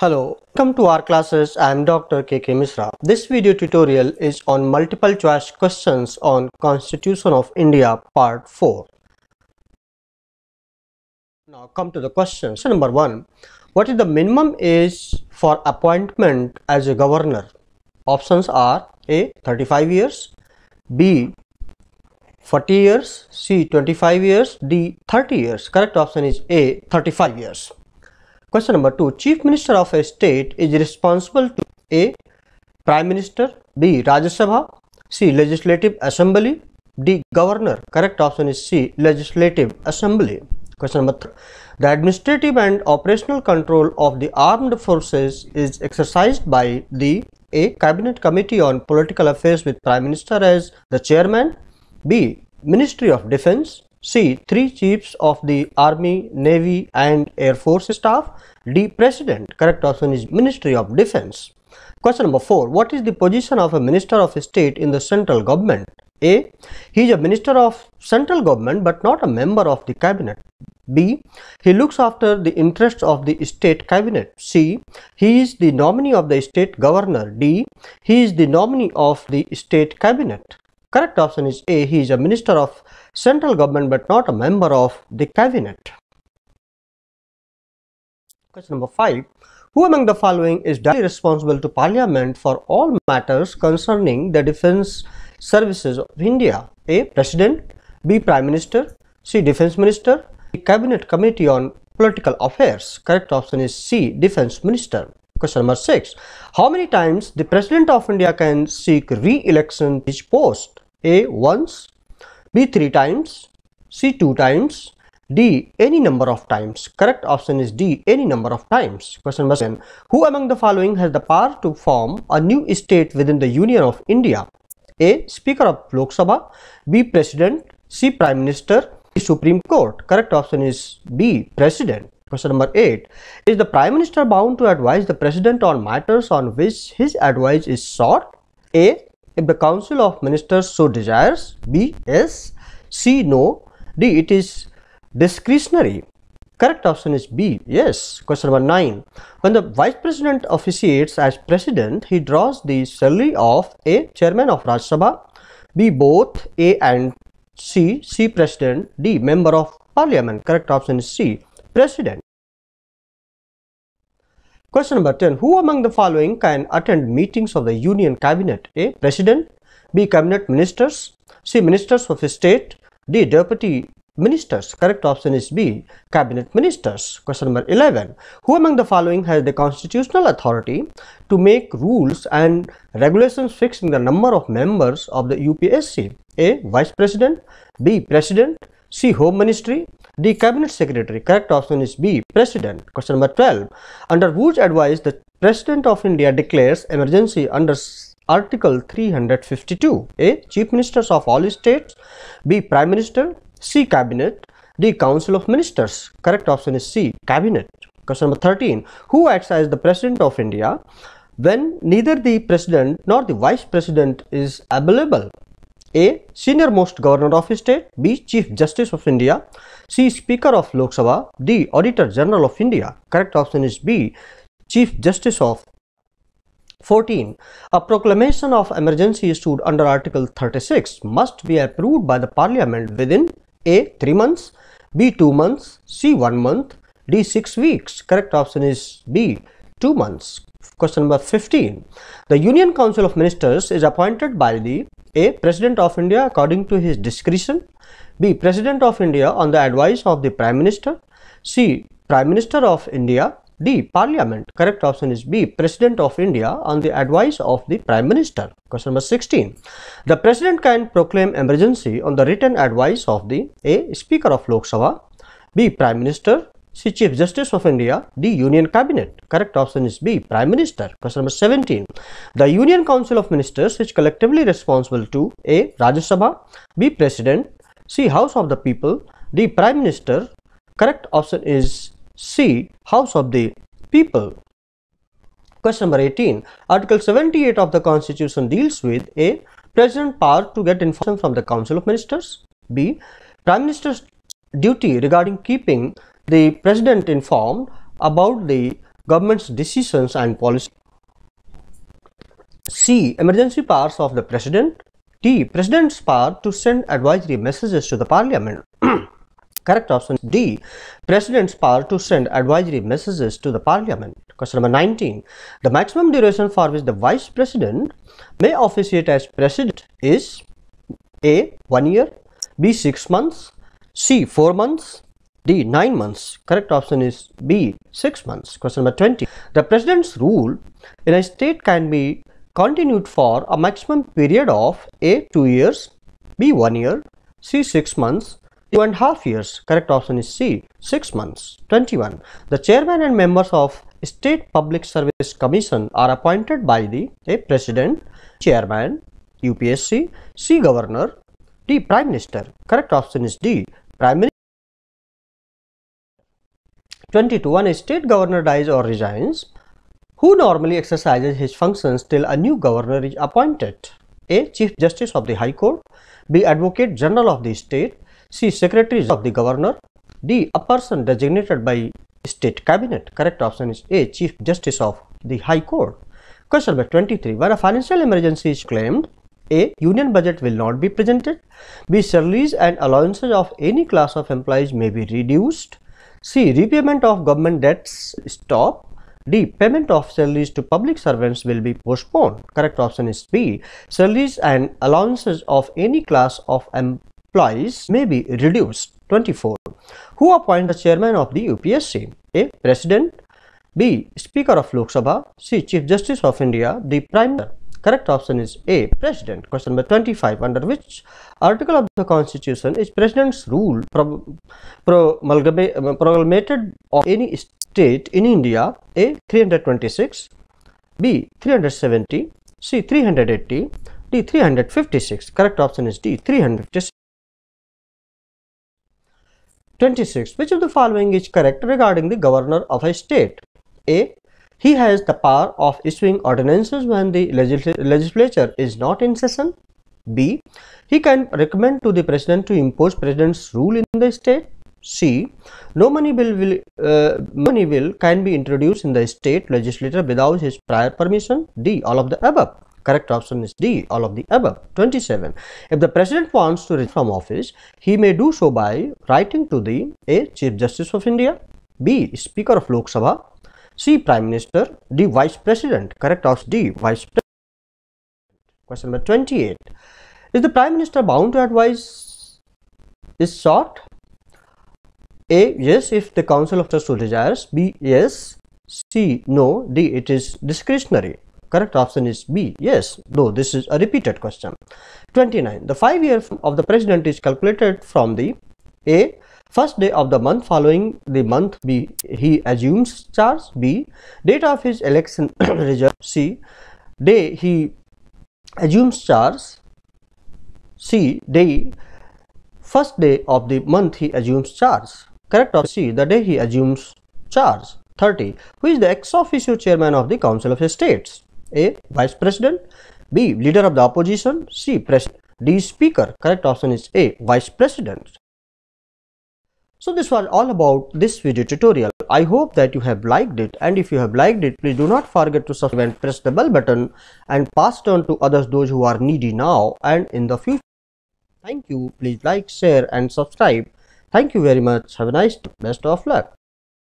Hello, welcome to our classes. I am Dr. KK Misra. This video tutorial is on multiple choice questions on Constitution of India Part 4. Now come to the question. So number 1. What is the minimum age for appointment as a governor? Options are A. 35 years B. 40 years C. 25 years D. 30 years. Correct option is A. 35 years. Question number 2. Chief Minister of a state is responsible to A. Prime Minister B. Rajya Sabha C. Legislative Assembly D. Governor. Correct option is C. Legislative Assembly. Question number 3. The administrative and operational control of the armed forces is exercised by the A. Cabinet Committee on Political Affairs with Prime Minister as the Chairman B. Ministry of Defence C. Three chiefs of the Army, Navy and Air Force staff. D. President. Correct option is Ministry of Defense. Question number 4. What is the position of a Minister of State in the central government? A. He is a minister of central government but not a member of the cabinet. B. He looks after the interests of the state cabinet. C. He is the nominee of the state governor. D. He is the nominee of the state cabinet. Correct option is A. He is a minister of central government but not a member of the cabinet. Question number 5. Who among the following is directly responsible to parliament for all matters concerning the defense services of India? A. President B. Prime Minister C. Defense Minister D. Cabinet Committee on Political Affairs. Correct option is C. Defense Minister. Question number 6. How many times the President of India can seek re-election to his post? A. Once B 3 times, C 2 times, D any number of times. Correct option is D any number of times. Question number 10. Who among the following has the power to form a new state within the Union of India? A. Speaker of Lok Sabha B. President C. Prime Minister D. Supreme Court. Correct option is B. President. Question number 8. Is the Prime Minister bound to advise the President on matters on which his advice is sought? A if the council of ministers so desires b yes c no d it is discretionary correct option is b yes question number 9 when the vice president officiates as president he draws the salary of a chairman of Raj sabha b both a and c c president d member of parliament correct option is c president Question number 10. Who among the following can attend meetings of the Union Cabinet? A. President B. Cabinet Ministers C. Ministers of State D. Deputy Ministers. Correct option is B. Cabinet Ministers. Question number 11. Who among the following has the constitutional authority to make rules and regulations fixing the number of members of the UPSC? A. Vice President B. President C. Home Ministry, D. Cabinet Secretary. Correct option is B. President. Question number 12. Under whose advice the President of India declares emergency under Article 352? A. Chief Ministers of all states. B. Prime Minister. C. Cabinet. D. Council of Ministers. Correct option is C. Cabinet. Question number 13. Who acts as the President of India when neither the President nor the Vice President is available? A. Senior most Governor of State B. Chief Justice of India C. Speaker of Lok Sabha D. Auditor General of India Correct option is B. Chief Justice of 14. A proclamation of emergency issued under Article 36 must be approved by the Parliament within A. 3 months B. 2 months C. 1 month D. 6 weeks. Correct option is B. 2 months. Question number 15. The Union Council of Ministers is appointed by the A. President of India according to his discretion. B. President of India on the advice of the Prime Minister. C. Prime Minister of India. D. Parliament. Correct option is B. President of India on the advice of the Prime Minister. Question number 16. The President can proclaim emergency on the written advice of the A. Speaker of Lok Sabha. B. Prime Minister. See Chief Justice of India, the Union Cabinet. Correct option is B, Prime Minister. Question number 17. The Union Council of Ministers is collectively responsible to A. Rajya Sabha, B. President, C. House of the People, D. Prime Minister. Correct option is C. House of the People. Question number 18. Article 78 of the Constitution deals with A. President power to get information from the Council of Ministers. B. Prime Minister's duty regarding keeping the president informed about the government's decisions and policy. C. Emergency powers of the president. D. President's power to send advisory messages to the parliament. Correct option D. President's power to send advisory messages to the parliament. Question number 19. The maximum duration for which the vice president may officiate as president is A. 1 year, B. 6 months, C. 4 months, D. 9 months. Correct option is B. 6 months. Question number 20. The president's rule in a state can be continued for a maximum period of A. 2 years, B. 1 year, C. 6 months, two and half years. Correct option is C. 6 months. 21. The chairman and members of State Public Service Commission are appointed by the A. President, Chairman, UPSC, C. Governor, D. Prime Minister. Correct option is D. Prime Minister. 22. When a state governor dies or resigns, who normally exercises his functions till a new governor is appointed? A. Chief Justice of the High Court B. Advocate General of the State C. Secretary of the Governor D. A person designated by State Cabinet. Correct option is A. Chief Justice of the High Court. Question number 23. When a financial emergency is claimed, a. Union budget will not be presented. B. Salaries and allowances of any class of employees may be reduced. C. Repayment of government debts stop. D. Payment of salaries to public servants will be postponed. Correct option is B. Salaries and allowances of any class of employees may be reduced. 24. Who appoint the chairman of the UPSC? A. President. B. Speaker of Lok Sabha. C. Chief Justice of India. D. Prime Minister. Correct option is A. President. Question number 25. Under which article of the constitution is president's rule promulgated of any state in India? A. 326. B. 370. C. 380. D. 356. Correct option is D. 356. 26. Which of the following is correct regarding the governor of a state? A. He has the power of issuing ordinances when the legislature is not in session. B. He can recommend to the president to impose president's rule in the state. C. No money bill will uh, money bill can be introduced in the state legislature without his prior permission. D. All of the above. Correct option is D. All of the above. 27. If the president wants to resign from office, he may do so by writing to the A. Chief Justice of India, B. Speaker of Lok Sabha, C. Prime Minister, D. Vice President. Correct option D. Vice President. Question number 28. Is the Prime Minister bound to advise is sought? A. Yes, if the Council of Trust so desires. B. Yes. C. No. D. It is discretionary. Correct option is B. Yes, though this is a repeated question. 29. The five year of the President is calculated from the A first day of the month following the month B he assumes charge B date of his election result C day he assumes charge C day first day of the month he assumes charge correct of C the day he assumes charge 30 who is the ex officio chairman of the council of states A vice president B leader of the opposition C president D speaker correct option is A vice president so this was all about this video tutorial. I hope that you have liked it and if you have liked it please do not forget to subscribe and press the bell button and pass it on to others those who are needy now and in the future. Thank you. Please like, share and subscribe. Thank you very much. Have a nice day. Best of luck.